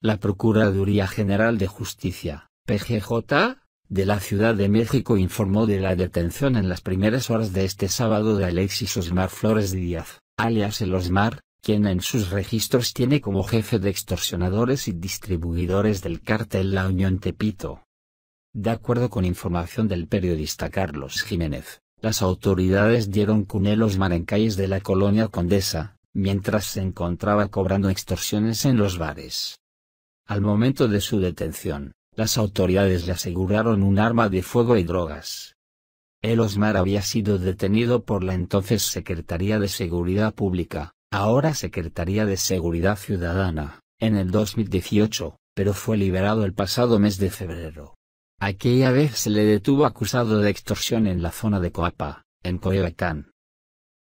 La Procuraduría General de Justicia, PGJ, de la Ciudad de México informó de la detención en las primeras horas de este sábado de Alexis Osmar Flores Díaz, alias El Osmar, quien en sus registros tiene como jefe de extorsionadores y distribuidores del cártel La Unión Tepito. De acuerdo con información del periodista Carlos Jiménez, las autoridades dieron con El de la colonia Condesa, mientras se encontraba cobrando extorsiones en los bares. Al momento de su detención, las autoridades le aseguraron un arma de fuego y drogas. El Osmar había sido detenido por la entonces Secretaría de Seguridad Pública, ahora Secretaría de Seguridad Ciudadana, en el 2018, pero fue liberado el pasado mes de febrero. Aquella vez se le detuvo acusado de extorsión en la zona de Coapa, en Coyoacán.